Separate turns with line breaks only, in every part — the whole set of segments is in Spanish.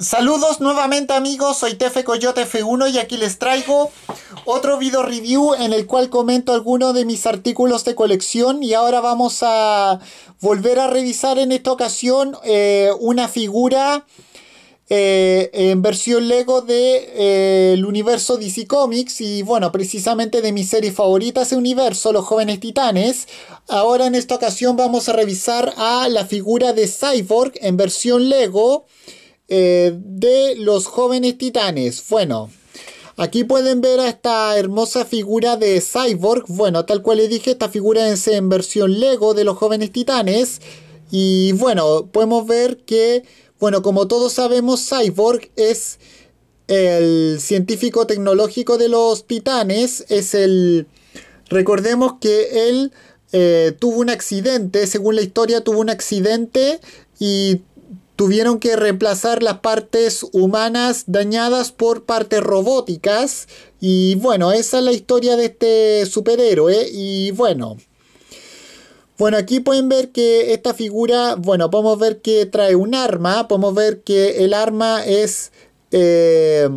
Saludos nuevamente amigos, soy Tefe Coyote F1 y aquí les traigo otro video review en el cual comento algunos de mis artículos de colección y ahora vamos a volver a revisar en esta ocasión eh, una figura eh, en versión Lego del de, eh, universo DC Comics y bueno, precisamente de mi serie favorita ese universo, Los Jóvenes Titanes. Ahora en esta ocasión vamos a revisar a la figura de Cyborg en versión Lego. Eh, de los jóvenes titanes. Bueno, aquí pueden ver a esta hermosa figura de Cyborg. Bueno, tal cual le dije, esta figura es en versión Lego de los jóvenes titanes. Y bueno, podemos ver que, bueno, como todos sabemos, Cyborg es el científico tecnológico de los titanes. Es el... Recordemos que él eh, tuvo un accidente, según la historia, tuvo un accidente y tuvieron que reemplazar las partes humanas dañadas por partes robóticas. Y bueno, esa es la historia de este superhéroe. Y bueno. Bueno, aquí pueden ver que esta figura, bueno, podemos ver que trae un arma, podemos ver que el arma es, eh,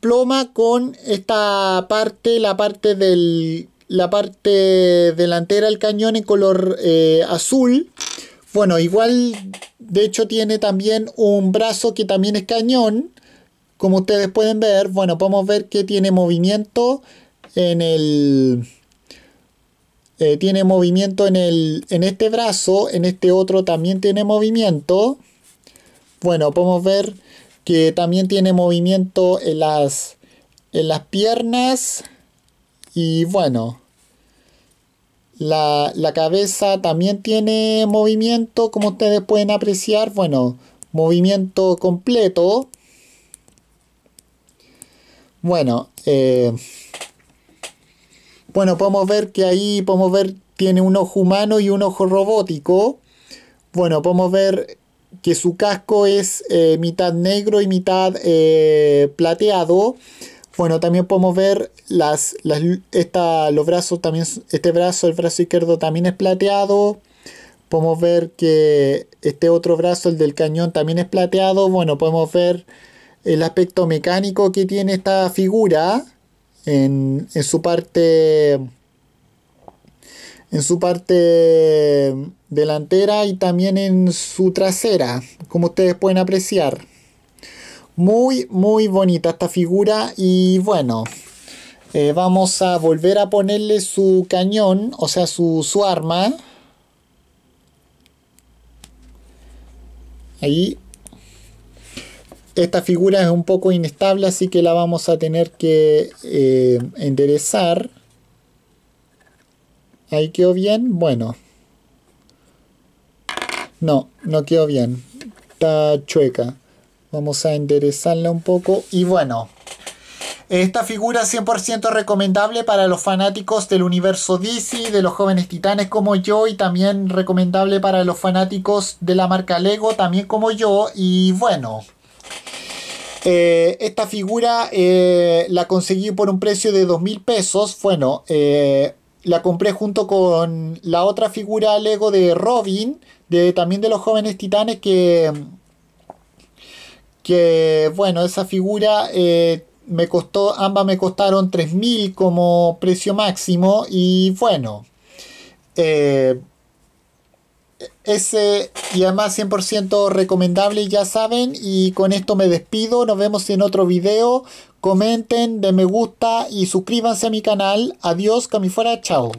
ploma con esta parte, la parte del, la parte delantera del cañón en color eh, azul. Bueno, igual de hecho tiene también un brazo que también es cañón. Como ustedes pueden ver, bueno, podemos ver que tiene movimiento en el... Eh, tiene movimiento en, el, en este brazo, en este otro también tiene movimiento. Bueno, podemos ver que también tiene movimiento en las, en las piernas. Y bueno, la, cabeza también tiene movimiento, como ustedes pueden apreciar. Bueno, movimiento completo. Bueno, eh, bueno, podemos ver que ahí podemos ver tiene un ojo humano y un ojo robótico. Bueno, podemos ver que su casco es eh, mitad negro y mitad eh, plateado. Bueno, también podemos ver las, los brazos, también este brazo, el brazo izquierdo también es plateado. Podemos ver que este otro brazo, el del cañón, también es plateado. Bueno, podemos ver el aspecto mecánico que tiene esta figura en, en su parte en su parte delantera y también en su trasera, como ustedes pueden apreciar. Muy, muy bonita esta figura y bueno, eh, vamos a volver a ponerle su cañón, o sea, su, arma. Ahí. Esta figura es un poco inestable, así que la vamos a tener que eh, enderezar. Ahí quedó bien. Bueno. No, no quedó bien. Está chueca. Vamos a enderezarla un poco. Y bueno, esta figura 100% recomendable para los fanáticos del universo DC, de los jóvenes titanes como yo y también recomendable para los fanáticos de la marca Lego, también como yo. Y bueno, eh, esta figura eh, la conseguí por un precio de 2.000 pesos. Bueno, eh, la compré junto con la otra figura Lego de Robin, de, también de los jóvenes titanes que que bueno, esa figura eh, me costó, ambas me costaron 3.000 como precio máximo y bueno, eh, ese y además 100% recomendable, ya saben, y con esto me despido, nos vemos en otro video, comenten, de me gusta y suscríbanse a mi canal, adiós, fuera, chao.